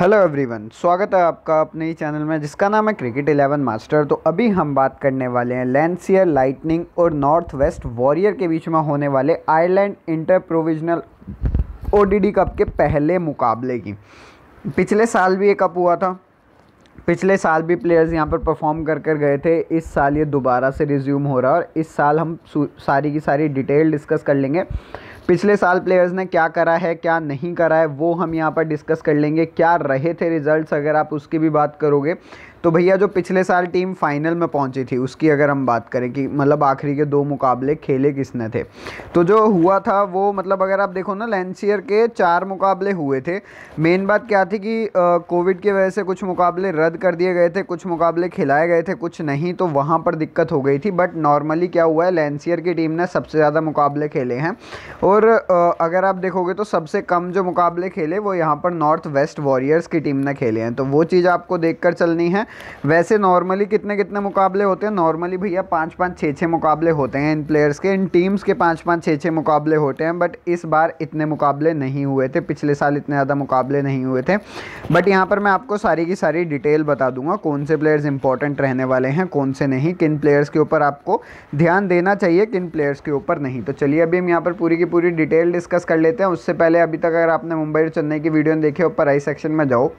hello everyone स्वागत है आपका अपने ही चैनल में जिसका नाम है क्रिकेट इलेवन मास्टर तो अभी हम बात करने वाले हैं लैंसियर लाइटनिंग और नॉर्थ वेस्ट वॉरियर के बीच में होने वाले आयरलैंड इंटर प्रोविजनल ओ कप के पहले मुकाबले की पिछले साल भी ये कप हुआ था पिछले साल भी प्लेयर्स यहाँ पर परफॉर्म कर कर गए थे इस साल ये दोबारा से रिज्यूम हो रहा है और इस साल हम सारी की सारी डिटेल डिस्कस कर लेंगे पिछले साल प्लेयर्स ने क्या करा है क्या नहीं करा है वो हम यहाँ पर डिस्कस कर लेंगे क्या रहे थे रिजल्ट्स अगर आप उसकी भी बात करोगे तो भैया जो पिछले साल टीम फाइनल में पहुंची थी उसकी अगर हम बात करें कि मतलब आखिरी के दो मुकाबले खेले किसने थे तो जो हुआ था वो मतलब अगर आप देखो ना लेंसियर के चार मुकाबले हुए थे मेन बात क्या थी कि कोविड की वजह से कुछ मुकाबले रद्द कर दिए गए थे कुछ मुकाबले खिलाए गए थे कुछ नहीं तो वहाँ पर दिक्कत हो गई थी बट नॉर्मली क्या हुआ है लेंसियर की टीम ने सबसे ज़्यादा मुकाबले खेले हैं और और अगर आप देखोगे तो सबसे कम जो मुकाबले खेले वो यहाँ पर नॉर्थ वेस्ट वॉरियर्स की टीम ने खेले हैं तो वो चीज़ आपको देख कर चलनी है वैसे नॉर्मली कितने कितने मुकाबले होते हैं नॉर्मली भैया पाँच पाँच छः छः मुकाबले होते हैं इन प्लेयर्स के इन टीम्स के पाँच पाँच छः छः मुकाबले होते हैं बट इस बार इतने मुकाबले नहीं हुए थे पिछले साल इतने ज़्यादा मुकाबले नहीं हुए थे बट यहाँ पर मैं आपको सारी की सारी डिटेल बता दूंगा कौन से प्लेयर्स इंपॉर्टेंट रहने वाले हैं कौन से नहीं किन प्लेयर्स के ऊपर आपको ध्यान देना चाहिए किन प्लेयर्स के ऊपर नहीं तो चलिए अभी हम यहाँ पर पूरी की पूरी पूरी डिटेल डिस्कस कर लेते हैं उससे पहले अभी तक अगर आपने मुंबई और चेन्नई की वीडियो देखे देखी ऊपर आई सेक्शन में जाओ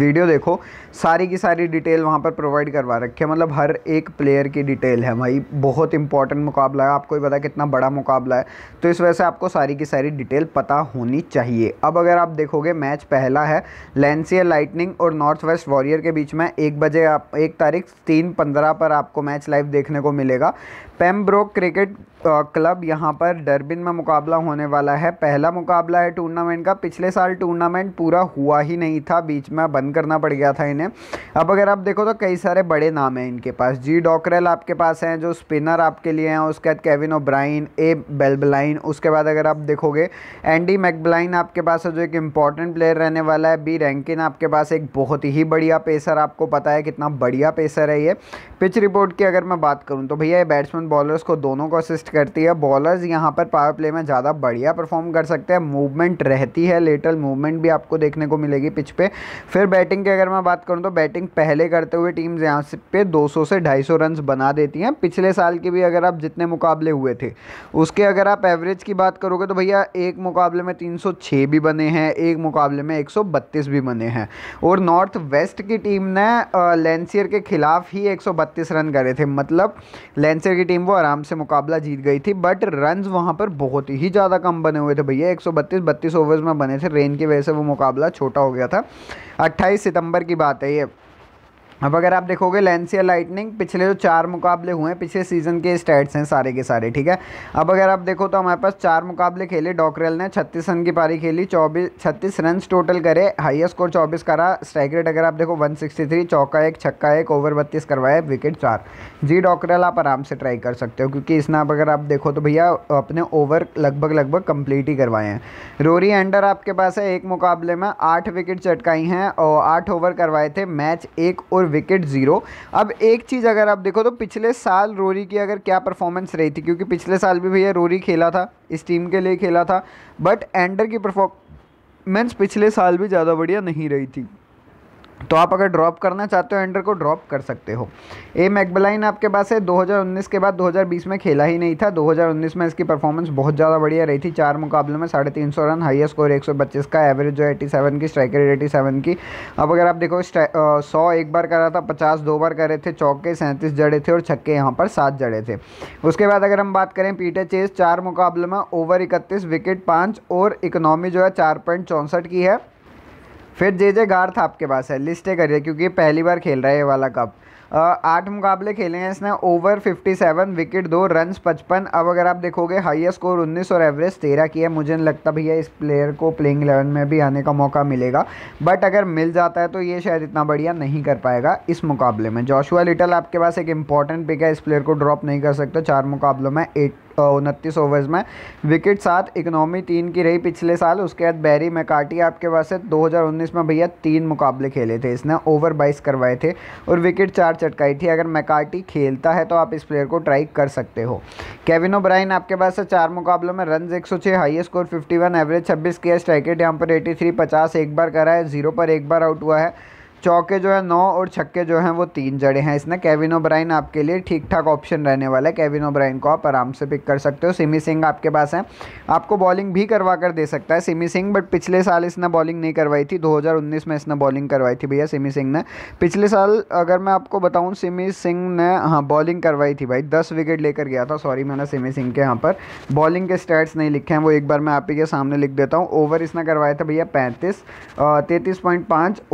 वीडियो देखो सारी की सारी डिटेल वहाँ पर प्रोवाइड करवा रखी है मतलब हर एक प्लेयर की डिटेल है भाई बहुत इंपॉर्टेंट मुकाबला है आपको ही पता कितना बड़ा मुकाबला है तो इस वजह से आपको सारी की सारी डिटेल पता होनी चाहिए अब अगर आप देखोगे मैच पहला है लेंसिया लाइटनिंग और नॉर्थ वेस्ट वॉरियर के बीच में एक बजे आप एक तारीख तीन पंद्रह पर आपको मैच लाइव देखने को मिलेगा पेम क्रिकेट क्लब यहाँ पर डरबिन में मुकाबला होने वाला है पहला मुकाबला है टूर्नामेंट का पिछले साल टूर्नामेंट पूरा हुआ ही नहीं था बीच में बंद करना पड़ गया था इन्हें में अब अगर आप देखो तो कई सारे बड़े नाम हैं इनके पास जी डॉकरेल आपके पास हैं जो स्पिनर आपके लिए हैं उसके बाद केविन ओब्राइन ए बेल्बलाइन उसके बाद अगर आप देखोगे एंडी मैकब्लाइन आपके पास है जो एक इंपॉर्टेंट प्लेयर रहने वाला है बी रैंकिन आपके पास एक बहुत ही बढ़िया पेसर आपको पता है कितना बढ़िया पेसर है ये पिच रिपोर्ट की अगर मैं बात करूँ तो भैया ये बैट्समैन बॉलर्स को दोनों को असिस्ट करती है बॉलर्स यहाँ पर पावर प्ले में ज़्यादा बढ़िया परफॉर्म कर सकते हैं मूवमेंट रहती है लेटल मूवमेंट भी आपको देखने को मिलेगी पिच पे फिर बैटिंग की अगर मैं बात करूँ करूँ तो बैटिंग पहले करते हुए टीम्स यहाँ से पे 200 से 250 रन्स बना देती हैं पिछले साल के भी अगर आप जितने मुकाबले हुए थे उसके अगर आप एवरेज की बात करोगे तो भैया एक मुकाबले में 306 भी बने हैं एक मुकाबले में 132 भी बने हैं और नॉर्थ वेस्ट की टीम ने लेंसियर के खिलाफ ही एक रन करे थे मतलब लेंसियर की टीम वो आराम से मुकाबला जीत गई थी बट रन वहाँ पर बहुत ही ज़्यादा कम बने हुए थे भैया एक सौ बत्तीस ओवर्स में बने थे रेन की वजह से वो मुकाबला छोटा हो गया था अट्ठाईस सितंबर की बात है ये अब अगर आप देखोगे लेंसिया लाइटनिंग पिछले जो चार मुकाबले हुए हैं पिछले सीजन के स्टैट्स हैं सारे के सारे ठीक है अब अगर आप देखो तो हमारे पास चार मुकाबले खेले डॉकरेल ने छत्तीस रन की पारी खेली चौबीस छत्तीस रन टोटल करे हाईएस्ट स्कोर चौबीस करा स्ट्राइक रेट अगर आप देखो 163 चौका एक छक्का एक ओवर बत्तीस करवाया विकेट चार जी डॉकरेल आप आराम से ट्राई कर सकते हो क्योंकि इसने आप अगर आप देखो तो भैया अपने ओवर लगभग लगभग कंप्लीट ही करवाए हैं रोरी एंडर आपके पास है एक मुकाबले में आठ विकेट चटकाई हैं और आठ ओवर करवाए थे मैच एक और विकेट जीरो अब एक चीज़ अगर आप देखो तो पिछले साल रोरी की अगर क्या परफॉर्मेंस रही थी क्योंकि पिछले साल भी भैया रोरी खेला था इस टीम के लिए खेला था बट एंडर की परफॉर्मेंस पिछले साल भी ज़्यादा बढ़िया नहीं रही थी तो आप अगर ड्रॉप करना चाहते हो एंडर को ड्रॉप कर सकते हो ए मैकबलाइन आपके पास है 2019 के बाद 2020 में खेला ही नहीं था 2019 में इसकी परफॉर्मेंस बहुत ज़्यादा बढ़िया रही थी चार मुकाबलों में साढ़े तीन सौ रन हाईएस्ट स्कोर एक सौ पच्चीस का एवरेज जो एटी सेवन की स्ट्राइक रेट एटी सेवन की अब अगर आप देखो सौ एक बार करा था पचास दो बार करे थे चौके सैंतीस जड़े थे और छक्के यहाँ पर सात जड़े थे उसके बाद अगर हम बात करें पीटर चेस चार मुकाबलों में ओवर इकतीस विकेट पाँच और इकनॉमी जो है चार पॉइंट चौंसठ की है फिर जे जे गार्थ आपके पास है लिस्टें करिए क्योंकि पहली बार खेल रहा है ये वाला कप आठ मुकाबले खेले हैं इसने ओवर 57 विकेट दो रन 55 अब अगर आप देखोगे हाईएस्ट स्कोर 19 और एवरेज 13 की है मुझे नहीं लगता भैया इस प्लेयर को प्लेइंग 11 में भी आने का मौका मिलेगा बट अगर मिल जाता है तो ये शायद इतना बढ़िया नहीं कर पाएगा इस मुकाबले में जोशुआ लिटल आपके पास एक इंपॉर्टेंट पिक है इस प्लेयर को ड्रॉप नहीं कर सकते चार मुकाबलों में एट उनतीस ओवर्स में विकेट सात इकनॉमी तीन की रही पिछले साल उसके बाद बैरी मैकाटी आपके पास है 2019 में भैया तीन मुकाबले खेले थे इसने ओवर बाइस करवाए थे और विकेट चार चटकाई थी अगर मैकाटी खेलता है तो आप इस प्लेयर को ट्राई कर सकते हो केविन ओब्राइन आपके पास है चार मुकाबलों में रन एक सौ छः high score fifty one average छब्बीस किया स्ट्राइकेट यहाँ पर एटी थ्री पचास एक बार करा है जीरो पर एक बार आउट हुआ है चौके जो है नौ और छक्के जो हैं वो तीन जड़े हैं इसमें केविन ओब्राइन आपके लिए ठीक ठाक ऑप्शन रहने वाला है केविन ओब्राइन को आप आराम से पिक कर सकते हो सिमी सिंह आपके पास है आपको बॉलिंग भी करवा कर दे सकता है सिमी सिंह बट पिछले साल इसने बॉलिंग नहीं करवाई थी 2019 में इसने बॉलिंग करवाई थी भैया सिमी सिंह ने पिछले साल अगर मैं आपको बताऊँ सिमी सिंह ने हाँ बॉलिंग करवाई थी भाई दस विकेट लेकर गया था सॉरी मैंने सिमी सिंह के यहाँ पर बॉलिंग के स्टैट्स नहीं लिखे हैं वो एक बार मैं आप ही के सामने लिख देता हूँ ओवर इसने करवाया था भैया पैंतीस तैंतीस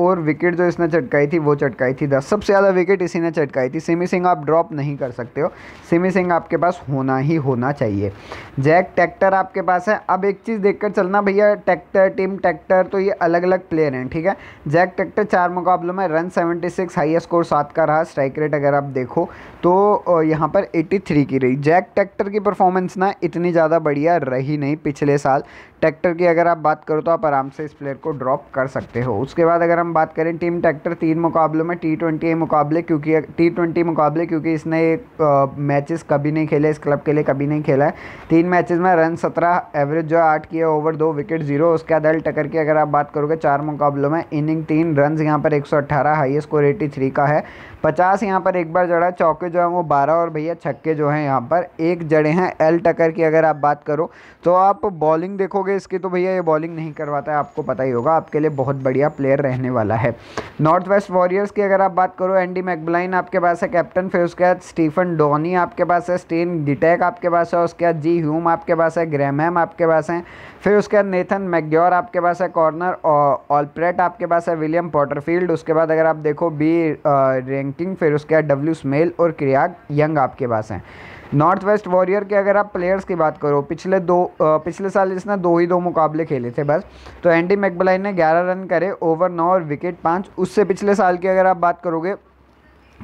और विकेट जो इसने जिसने चटकाई थी वो चटकाई थी दस सबसे ज़्यादा विकेट इसी ने चटकाई थी सिमी सिंह आप ड्रॉप नहीं कर सकते हो सिमी सिंह आपके पास होना ही होना चाहिए जैक टैक्टर आपके पास है अब एक चीज़ देखकर चलना भैया टैक्टर टीम टैक्टर तो ये अलग अलग प्लेयर हैं ठीक है जैक टैक्टर चार मुकाबलों में रन सेवेंटी सिक्स स्कोर सात का रहा स्ट्राइक रेट अगर आप देखो तो यहाँ पर एट्टी की रही जैक टैक्टर की परफॉर्मेंस ना इतनी ज़्यादा बढ़िया रही नहीं पिछले साल ट्रैक्टर की अगर आप बात करो तो आप आराम से इस प्लेयर को ड्रॉप कर सकते हो उसके बाद अगर हम बात करें टीम ट्रैक्टर तीन मुकाबलों में टी ट्वेंटी मुकाबले क्योंकि टी ट्वेंटी मुकाबले क्योंकि इसने मैचेस कभी नहीं खेले इस क्लब के लिए कभी नहीं खेला है तीन मैचेस में रन सत्रह एवरेज जो है आठ किए ओवर दो विकेट जीरो उसके बाद एल टकर की अगर आप बात करोगे चार मुकाबलों में इनिंग तीन रन यहाँ पर एक सौ अट्ठारह हाइएस्ट स्कोर एटी थ्री का है पचास यहाँ पर एक बार जड़ा चौके जो है वो बारह और भैया छक्के जो हैं यहाँ पर एक जड़े हैं एल टकर की अगर आप बात करो तो आप बॉलिंग देखोगे करोगे इसके तो भैया ये बॉलिंग नहीं करवाता है आपको पता ही होगा आपके लिए बहुत बढ़िया प्लेयर रहने वाला है नॉर्थ वेस्ट वॉरियर्स की अगर आप बात करो एंडी मैकब्लाइन आपके पास है कैप्टन फिर उसके बाद स्टीफन डोनी आपके पास है स्टीन डिटेक आपके पास है उसके बाद जी ह्यूम आपके पास है ग्रैमहम आपके पास है फिर उसके बाद नेथन मैग्योर आपके पास है कॉर्नर ऑलप्रेट आपके पास है विलियम पॉटरफील्ड उसके बाद अगर आप देखो बी रैंकिंग uh, फिर उसके बाद डब्ल्यू स्मेल और क्रियाग यंग आपके पास हैं नॉर्थ वेस्ट वॉरियर के अगर आप प्लेयर्स की बात करो पिछले दो आ, पिछले साल इसने दो ही दो मुकाबले खेले थे बस तो एंडी मैकबलाइन ने 11 रन करे ओवर नौ और विकेट पाँच उससे पिछले साल की अगर आप बात करोगे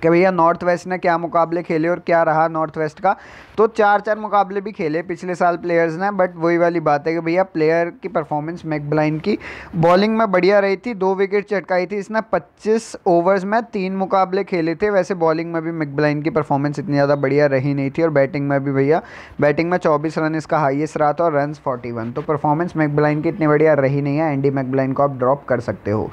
कि भैया नॉर्थ वेस्ट ने क्या मुकाबले खेले और क्या रहा नॉर्थ वेस्ट का तो चार चार मुकाबले भी खेले पिछले साल प्लेयर्स ने बट वही वाली बात है कि भैया प्लेयर की परफॉर्मेंस मैकब्लाइन की बॉलिंग में बढ़िया रही थी दो विकेट चटकाई थी इसने 25 ओवर्स में तीन मुकाबले खेले थे वैसे बॉलिंग में भी मैकब्लाइन की परफॉर्मेंस इतनी ज़्यादा बढ़िया रही नहीं थी और बैटिंग में भी भैया बैटिंग में चौबीस रन इसका हाइएस्ट रहा था और रन फोर्टी तो परफॉर्मेंस मैकब्लाइन की इतनी बढ़िया रही नहीं है एंडी मैकब्लाइन को आप ड्रॉप कर सकते हो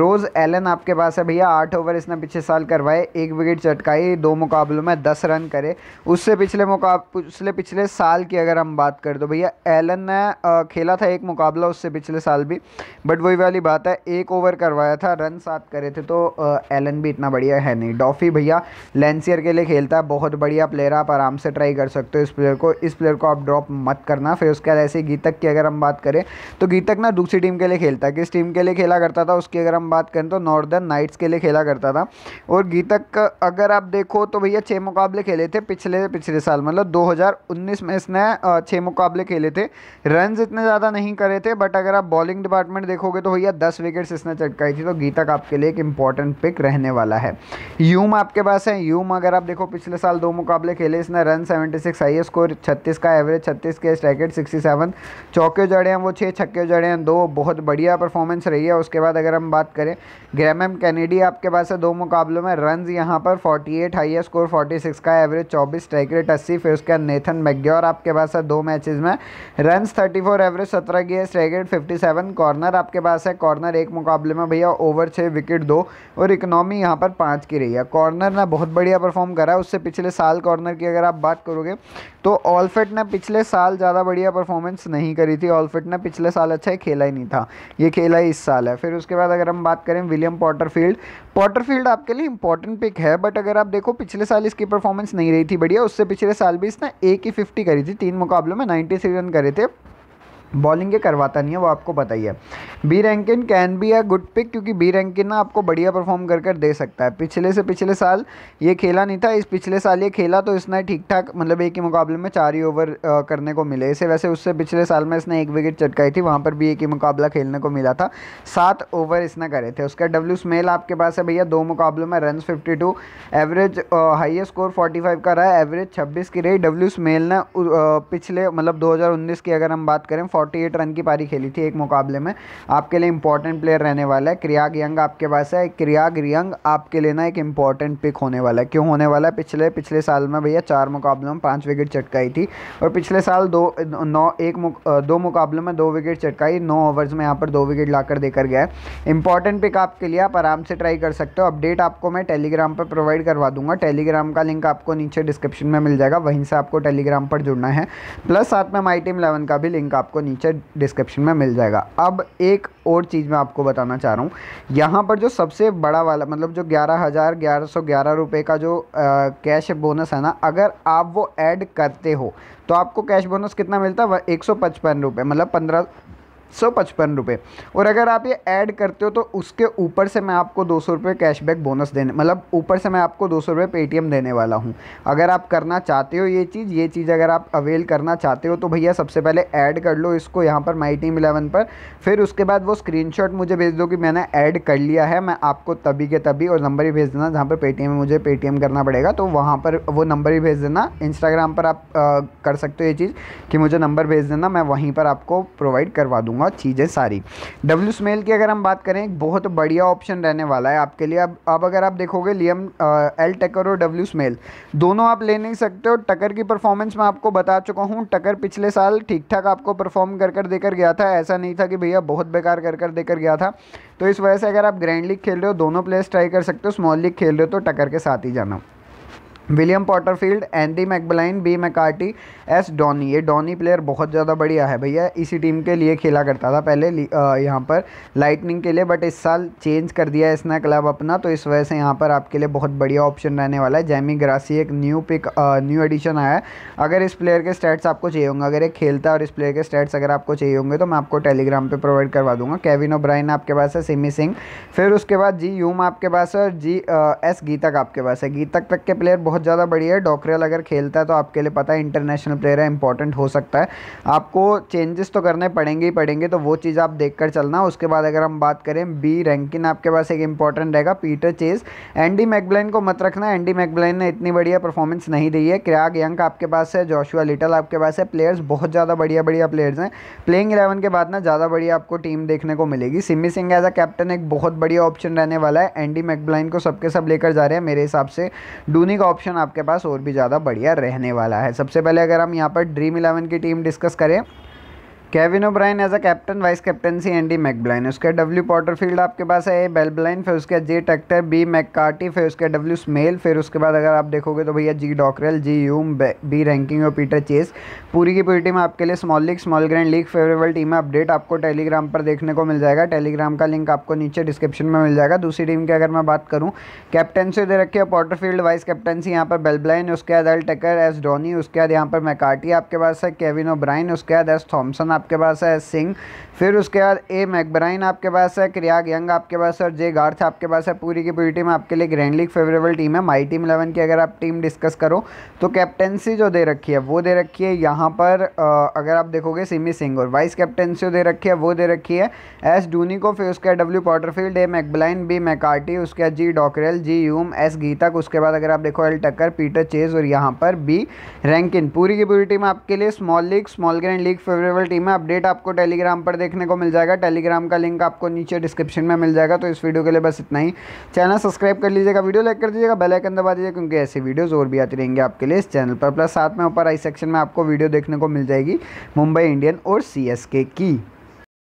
रोज़ एलन आपके पास है भैया आठ ओवर इसने पिछले साल करवाए एक विकेट चटकाई दो मुकाबलों में दस रन करे उससे पिछले मुका पिछले पिछले साल की अगर हम बात करें तो भैया एलन ने खेला था एक मुकाबला उससे पिछले साल भी बट वही वाली बात है एक ओवर करवाया था रन सात करे थे तो एलन भी इतना बढ़िया है नहीं डॉफी भैया लेंसियर के लिए खेलता है बहुत बढ़िया प्लेयर आप आराम से ट्राई कर सकते हो इस प्लेयर को इस प्लेयर को आप ड्रॉप मत करना फिर उसके बाद ऐसे गीतक की अगर हम बात करें तो गीतक ना दूसरी टीम के लिए खेलता है किस टीम के लिए खेला करता था उसकी अगर हम बात करें तो नॉर्दर्न नाइट्स के लिए खेला करता था और गीतक अगर आप देखो तो भैया छः मुकाबले खेले थे पिछले पिछले साल मतलब 2019 में इसने छः मुकाबले खेले थे रन इतने ज़्यादा नहीं करे थे बट अगर आप बॉलिंग डिपार्टमेंट देखोगे तो भैया दस विकेट्स इसने चटकाई थी तो गीतक आपके लिए एक इंपॉर्टेंट पिक रहने वाला है यूम आपके पास है यूम अगर आप देखो पिछले साल दो मुकाबले खेले इसने रन सेवेंटी सिक्स स्कोर छत्तीस का एवरेज छत्तीस के स्ट्रैकेट सिक्सटी सेवन चौके जड़े हैं वो छः छक्के जड़े हैं दो बहुत बढ़िया परफॉर्मेंस रही है उसके बाद अगर हम बात करें ग्रेम कैनेडी आपके पास है दो मुकाबलों में रन यहाँ पर 48 हाईएस्ट स्कोर 46 का एवरेज 24 स्ट्राइक रेट 80 फिर उसके बाद नेथन मैग्योर आपके पास है दो मैचेस में रन 34 एवरेज 17 की है स्ट्राइक रेट 57 कॉर्नर आपके पास है कॉर्नर एक मुकाबले में भैया ओवर छः विकेट दो और इकनॉमी यहाँ पर पाँच की रही है कॉर्नर ने बहुत बढ़िया परफॉर्म करा है उससे पिछले साल कॉर्नर की अगर आप बात करोगे तो ऑलफिट ने पिछले साल ज़्यादा बढ़िया परफॉर्मेंस नहीं करी थी ऑलफिट ने पिछले साल अच्छा खेला ही नहीं था ये खेला ही इस साल है फिर उसके बाद अगर हम बात करें विलियम पॉटरफील्ड पॉटरफील्ड आपके लिए इंपॉर्टेंट पिक है बट अगर आप देखो पिछले साल इसकी परफॉर्मेंस नहीं रही थी बढ़िया उससे पिछले साल भी इसने एक ही फिफ्टी करी थी तीन मुकाबलों में नाइन्टी थ्री रन करे थे बॉलिंग के करवाता नहीं है वो आपको पता ही है B Rankin can be a good pick क्योंकि बी रैंकिन ना आपको बढ़िया परफॉर्म कर कर दे सकता है पिछले से पिछले साल ये खेला नहीं था इस पिछले साल ये खेला तो इसने ठीक ठाक मतलब एक ही मुकाबले में चार ही ओवर करने को मिले इसे वैसे उससे पिछले साल में इसने एक विकेट चटकाई थी वहाँ पर भी एक ही मुकाबला खेलने को मिला था सात ओवर इसने करे थे उसका डब्ल्यू स्मेल आपके पास है भैया दो मुकाबलों में run fifty two average highest score forty five का रहा है एवरेज छब्बीस की रही डब्ल्यू स्मेल ने पिछले मतलब दो हज़ार उन्नीस की अगर हम बात करें फोर्टी रन की पारी खेली थी एक मुकाबले में आपके लिए इंपॉर्टेंट प्लेयर रहने वाला है क्रियाग यंग आपके पास है क्रियाग यंग आपके लिए ना एक इंपॉर्टेंट पिक होने वाला है क्यों होने वाला है पिछले पिछले साल में भैया चार मुकाबलों में पाँच विकेट चटकाई थी और पिछले साल दो नौ एक मुक, दो मुकाबलों में दो विकेट चटकाई नौ ओवर्स में यहाँ पर दो विकेट लाकर देकर गया है इंपॉर्टेंट पिक आपके लिए आप आराम से ट्राई कर सकते हो अपडेट आपको मैं टेलीग्राम पर प्रोवाइड करवा दूंगा टेलीग्राम का लिंक आपको नीचे डिस्क्रिप्शन में मिल जाएगा वहीं से आपको टेलीग्राम पर जुड़ना है प्लस साथ में माई टीम इलेवन का भी लिंक आपको नीचे डिस्क्रिप्शन में मिल जाएगा अब एक और चीज़ मैं आपको बताना चाह रहा हूँ यहाँ पर जो सबसे बड़ा वाला मतलब जो ग्यारह हज़ार ग्यारह सौ ग्यारह रुपये का जो कैश बोनस है ना अगर आप वो ऐड करते हो तो आपको कैश बोनस कितना मिलता है एक सौ पचपन रुपये मतलब पंद्रह सौ पचपन रुपये और अगर आप ये ऐड करते हो तो उसके ऊपर से मैं आपको दो सौ रुपये कैशबैक बोनस देने मतलब ऊपर से मैं आपको दो सौ रुपये देने वाला हूँ अगर आप करना चाहते हो ये चीज़ ये चीज़ अगर आप अवेल करना चाहते हो तो भैया सबसे पहले ऐड कर लो इसको यहाँ पर माई टीम इलेवन पर फिर उसके बाद वो स्क्रीन मुझे भेज दो कि मैंने ऐड कर लिया है मैं आपको तभी के तभी और नंबर ही भेज देना जहाँ पर पेटीएम मुझे पेटीएम करना पड़ेगा तो वहाँ पर वो नंबर ही भेज देना इंस्टाग्राम पर आप कर सकते हो ये चीज़ कि मुझे नंबर भेज देना मैं वहीं पर आपको प्रोवाइड करवा दूँगा दूंगा चीज़ें सारी डब्ल्यू स्मेल की अगर हम बात करें एक बहुत बढ़िया ऑप्शन रहने वाला है आपके लिए अब अब अगर आप देखोगे लियम एल टकर और डब्ल्यू स्मेल दोनों आप ले नहीं सकते हो टकर की परफॉर्मेंस मैं आपको बता चुका हूँ टकर पिछले साल ठीक ठाक आपको परफॉर्म कर कर देकर गया था ऐसा नहीं था कि भैया बहुत बेकार कर कर देकर गया था तो इस वजह से अगर आप ग्रैंड लीग खेल रहे हो दोनों प्लेयर्स ट्राई कर सकते हो स्मॉल लीग खेल रहे हो तो टकर के साथ ही जाना William Porterfield Andy McBrine B McCarthy S Doheny ये डॉनी प्लेयर बहुत ज़्यादा बढ़िया है भैया इसी टीम के लिए खेला करता था पहले यहाँ पर लाइटनिंग के लिए बट इस साल चेंज कर दिया है इसने क्लब अपना तो इस वजह से यहाँ पर आपके लिए बहुत बढ़िया ऑप्शन रहने वाला है जैमी ग्रासी एक न्यू पिक न्यू एडिशन आया है अगर इस प्लेयर के स्टैट्स आपको चाहिए होंगे अगर ये खेलता है और इस प्लेयर के स्टैट्स अगर आपको चाहिए होंगे तो मैं आपको टेलीग्राम पर प्रोवाइड करवा दूंगा कैविन ओब्राइन आपके पास है सिमी सिंह फिर उसके बाद जी यूम आपके पास है और जी एस गीतक आपके पास है गीतक तक के प्लेयर बहुत ज़्यादा बढ़िया है डॉक्रेल अगर खेलता है तो आपके लिए पता है इंटरनेशनल प्लेयर है इंपॉर्टेंट हो सकता है आपको चेंजेस तो करने पड़ेंगे ही पड़ेंगे तो वो चीज़ आप देख चलना उसके बाद अगर हम बात करें बी रैंकिन आपके पास एक इंपॉर्टेंट रहेगा पीटर चेज एंडी मैकब्लेन को मत रखना एंडी मैकब्लेन ने इतनी बढ़िया परफॉर्मेंस नहीं दी है क्रियाग यंग आपके पास है जोशुआ लिटल आपके पास है प्लेयर्स बहुत ज़्यादा बढ़िया बढ़िया प्लेयर्स हैं प्लेइंग इलेवन के बाद ना ज़्यादा बढ़िया आपको टीम देखने को मिलेगी Simi Singh as a captain एक बहुत बढ़िया ऑप्शन रहने वाला है एंडी मैकब्लाइन को सबके सब लेकर जा रहे हैं मेरे हिसाब से डूनी का ऑप्शन ऑप्शन आपके पास और भी ज़्यादा बढ़िया रहने वाला है सबसे पहले अगर हम यहाँ पर ड्रीम इलेवन की टीम डिस्कस करें Kevin O'Brien as a captain vice captaincy Andy McBrine उसके डब्ल्यू पॉटरफील्ड आपके पास है ए बेलब्लाइन फिर उसके जे टेक्टर बी मैककार्टी फिर उसके डब्ल्यू स्मेल फिर उसके बाद अगर आप देखोगे तो भैया G Dockrell G Hume B Rankin और पीटर चेस पूरी की पूरी टीम आपके लिए small league small grand league favourable team update आपको टेलीग्राम पर देखने को मिल जाएगा टेलीग्राम का लिंक आपको नीचे डिस्क्रिप्शन में मिल जाएगा दूसरी टीम की अगर मैं बात करूँ कैप्टनसी दे रखी है पॉटरफील्ड वाइस कैप्टनसी यहाँ पर बेलब्लाइन उसके बाद अल टकर एस डोनी उसके बाद यहाँ पर मैकार्टी आपके पास है केविन ओब्राइन उसके बाद एस थॉमसन आपके पास है सिंह फिर उसके बाद ए मैकब्राइन आपके पास है क्रियाग यंग आपके पास है और जे गार्थ आपके पास है पूरी की पूरी टीम आपके लिए ग्रैंड लीग फेवरेबल टीम है माई टीम इलेवन की अगर आप टीम डिस्कस करो तो कैप्टेंसी जो दे रखी है वो दे रखी है यहाँ पर अगर आप देखोगे सिमी सिंह और वाइस कैप्टेंसी दे रखी है वो दे रखी है एस डूनी को फिर उसके W Porterfield A McBrine B McCarthy उसके बाद जी डॉकरेल जी यूम एस गीतक उसके बाद अगर आप देखो एल टक्कर पीटर चेज और यहाँ पर बी रैंकिन पूरी की पूरी टीम आपके लिए small league small grand league favourable team है में अपडेट आपको टेलीग्राम पर देखने को मिल जाएगा टेलीग्राम का लिंक आपको नीचे डिस्क्रिप्शन में मिल जाएगा तो इस वीडियो के लिए बस इतना ही चैनल सब्सक्राइब कर लीजिएगा वीडियो लाइक कर दीजिएगा बेल आइकन दबा दीजिएगा क्योंकि ऐसी वीडियोज़ और भी आती रहेंगे आपके लिए इस चैनल पर प्लस साथ में ऊपर आई सेक्शन में आपको वीडियो देखने को मिल जाएगी मुंबई इंडियन और सी की